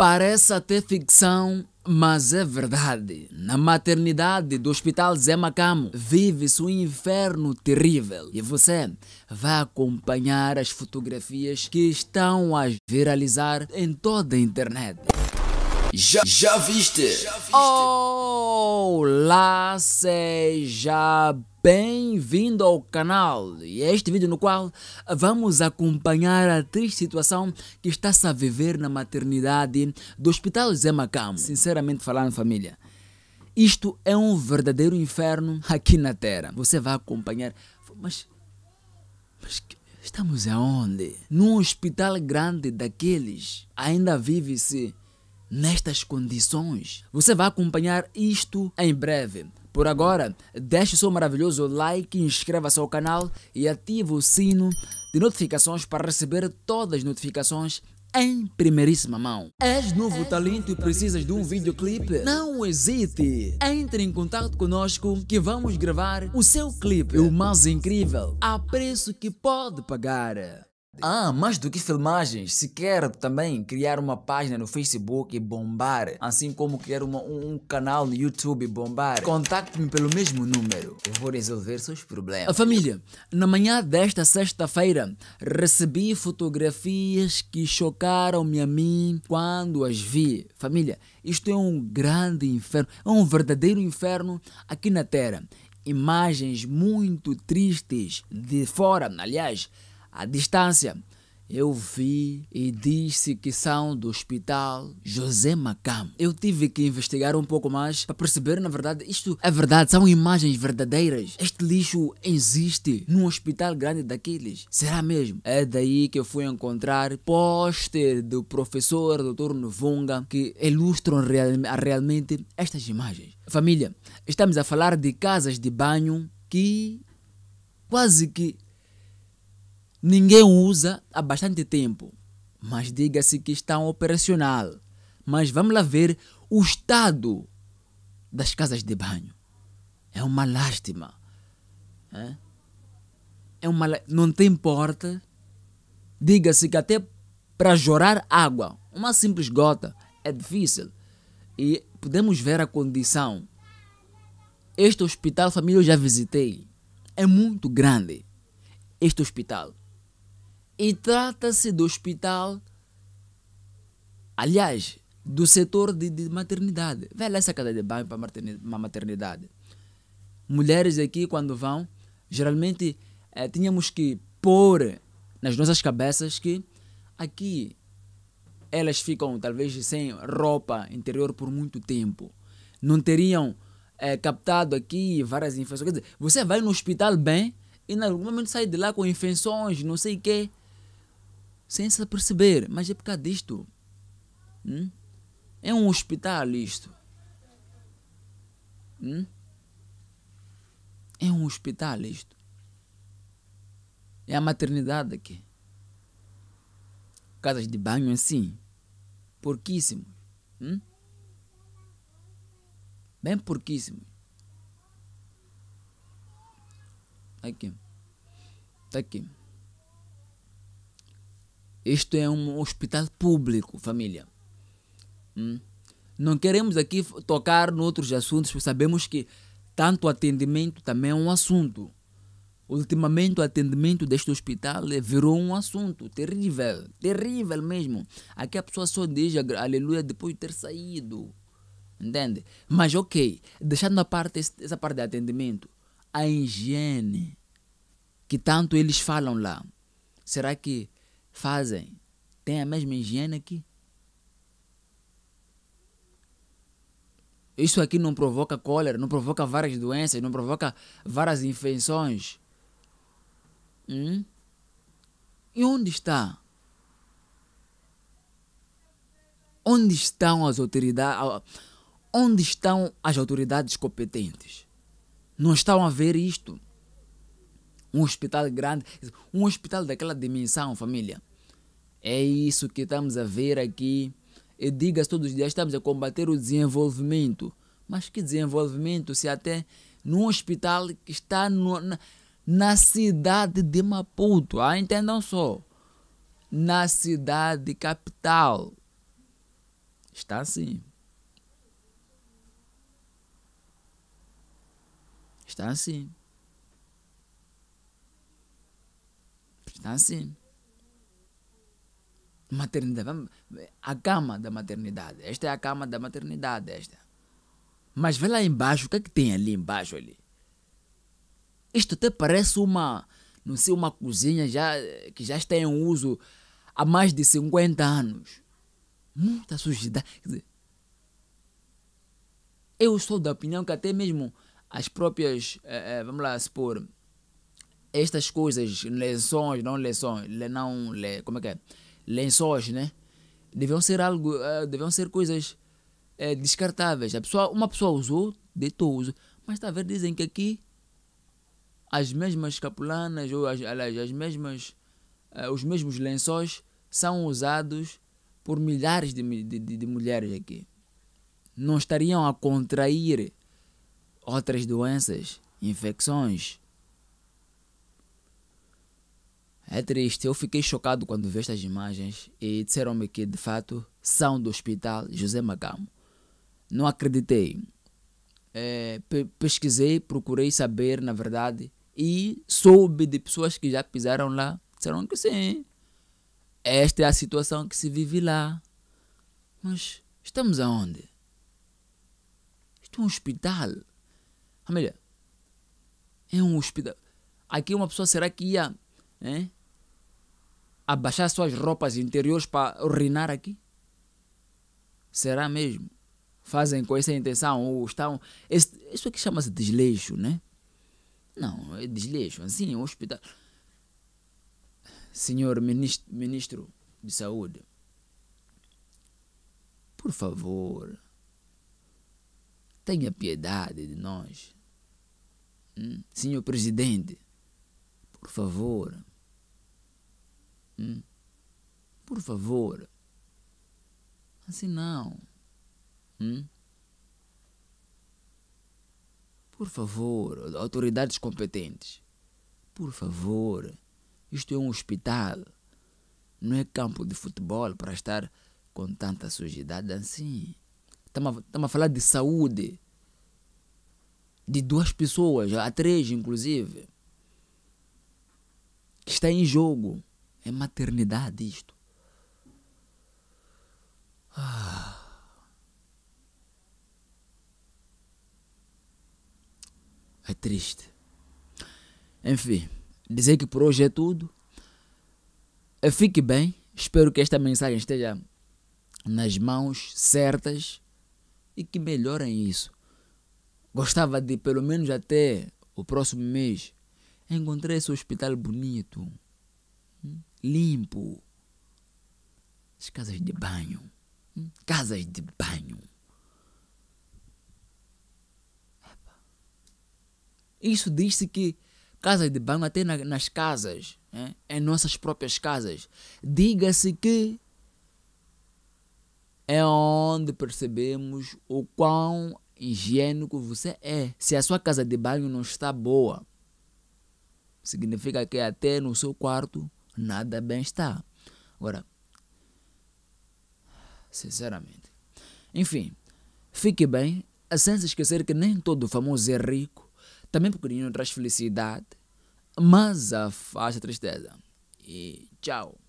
Parece até ficção, mas é verdade. Na maternidade do Hospital Zé Macamo vive-se um inferno terrível. E você vai acompanhar as fotografias que estão a viralizar em toda a internet. Já, já viste? Olá, seja bem-vindo ao canal e é este vídeo no qual vamos acompanhar a triste situação que está-se a viver na maternidade do Hospital Zé Macamo. Sinceramente falando, família, isto é um verdadeiro inferno aqui na Terra. Você vai acompanhar, mas, mas estamos aonde? Num hospital grande daqueles ainda vive-se nestas condições? Você vai acompanhar isto em breve. Por agora, deixe seu maravilhoso like, inscreva-se ao canal e ative o sino de notificações para receber todas as notificações em primeiríssima mão. És novo talento e precisas de um videoclipe? Não hesite! Entre em contato conosco que vamos gravar o seu clipe, o mais incrível, a preço que pode pagar. Ah, mais do que filmagens, se quer também criar uma página no Facebook e bombar, assim como quer uma, um, um, canal no YouTube e bombar, contacte-me pelo mesmo número. Eu vou resolver seus problemas. A família, na manhã desta sexta-feira, recebi fotografias que chocaram-me a mim quando as vi. Família, isto é um grande inferno, é um verdadeiro inferno aqui na Terra. Imagens muito tristes de fora, aliás à distância. Eu vi e disse que são do hospital José Macam. Eu tive que investigar um pouco mais para perceber, na verdade, isto é verdade, são imagens verdadeiras. Este lixo existe num hospital grande daqueles. Será mesmo? É daí que eu fui encontrar póster do professor Dr. Novunga que ilustram real, realmente estas imagens. Família, estamos a falar de casas de banho que quase que ninguém usa há bastante tempo, mas diga-se que está operacional. Mas vamos lá ver o estado das casas de banho. É uma lástima. É, é uma, não tem porta. Diga-se que até para jorar água, uma simples gota, é difícil. E podemos ver a condição. Este hospital, família, eu já visitei. É muito grande. Este hospital e trata-se do hospital, aliás, do setor de, de maternidade. Velha essa cadeira de banho para uma maternidade. Mulheres aqui, quando vão, geralmente é, tínhamos que pôr nas nossas cabeças que aqui elas ficam talvez sem roupa interior por muito tempo. Não teriam é, captado aqui várias infecções. Quer dizer, você vai no hospital bem e em algum momento sai de lá com infecções, não sei o quê sem se perceber, mas é por causa disto. Hum? É um hospital isto. Hum? É um hospital isto. É a maternidade aqui. Casas de banho assim. Porquíssimos. Hum? Bem porquíssimos. Tá aqui. Tá aqui. Isto é um hospital público, família. Hum? Não queremos aqui tocar noutros assuntos, porque sabemos que tanto atendimento também é um assunto. Ultimamente, o atendimento deste hospital é, virou um assunto terrível, terrível mesmo. Aqui a pessoa só diz aleluia depois de ter saído. Entende? Mas ok, deixando a parte essa parte de atendimento, a higiene que tanto eles falam lá, será que fazem têm a mesma higiene aqui? Isso aqui não provoca cólera, não provoca várias doenças, não provoca várias infecções. Hum? E onde está? Onde estão as autoridades? Onde estão as autoridades competentes? Não estão a ver isto? Um hospital grande, um hospital daquela dimensão, família é isso que estamos a ver aqui. E diga-se todos os dias, estamos a combater o desenvolvimento. Mas que desenvolvimento se até num hospital que está no, na, na cidade de Maputo, ah, entendam só, na cidade capital. Está assim. Está assim. Está assim maternidade. Vamos, a cama da maternidade. Esta é a cama da maternidade. Esta. Mas vê lá embaixo, o que é que tem ali embaixo ali? Isto até parece uma, não sei, uma cozinha já, que já está em uso há mais de 50 anos. Muita sujidade. eu sou da opinião que até mesmo as próprias, eh, eh, vamos lá supor, estas coisas, leções, não leções, não, le, como é que é? lençóis, né? Deviam ser algo, uh, deviam ser coisas uh, descartáveis. A pessoa, uma pessoa usou, deitou uso. Mas está a ver, dizem que aqui as mesmas capulanas ou as, aliás, as mesmas, uh, os mesmos lençóis são usados por milhares de, de, de, de mulheres aqui. Não estariam a contrair outras doenças, infecções, É triste, eu fiquei chocado quando vi estas imagens e disseram-me que de fato são do Hospital José Magamo. Não acreditei. É, pesquisei, procurei saber, na verdade, e soube de pessoas que já pisaram lá, disseram que sim. Esta é a situação que se vive lá. Mas estamos aonde? Isto é um hospital. Família, é um hospital. Aqui uma pessoa será que ia. Hein? abaixar suas roupas interiores para urinar aqui? Será mesmo? Fazem com essa intenção ou estão. Esse, isso aqui chama-se desleixo, né? Não, é desleixo. Assim, um hospital. Senhor ministro, ministro de Saúde, por favor, tenha piedade de nós. Hum? Senhor presidente, por favor, Hum? Por favor. Assim não. Hum? Por favor, autoridades competentes. Por favor, isto é um hospital. Não é campo de futebol para estar com tanta sujidade assim. Estamos a falar de saúde. De duas pessoas, a três inclusive. Que está em jogo. É maternidade isto. Ah. É triste. Enfim, dizer que por hoje é tudo. Eu eh, fique bem. Espero que esta mensagem esteja nas mãos certas e que melhorem isso. Gostava de, pelo menos até o próximo mês, encontrar esse hospital bonito limpo. As casas de banho. Casas de banho. Isso diz-se que casas de banho, até nas casas, né, em nossas próprias casas, diga-se que é onde percebemos o quão higiênico você é. Se a sua casa de banho não está boa, significa que até no seu quarto nada é bem-estar. Agora, sinceramente. Enfim, fique bem, é sem se esquecer que nem todo famoso é rico, também porque dinheiro traz felicidade, mas afasta a tristeza. E tchau.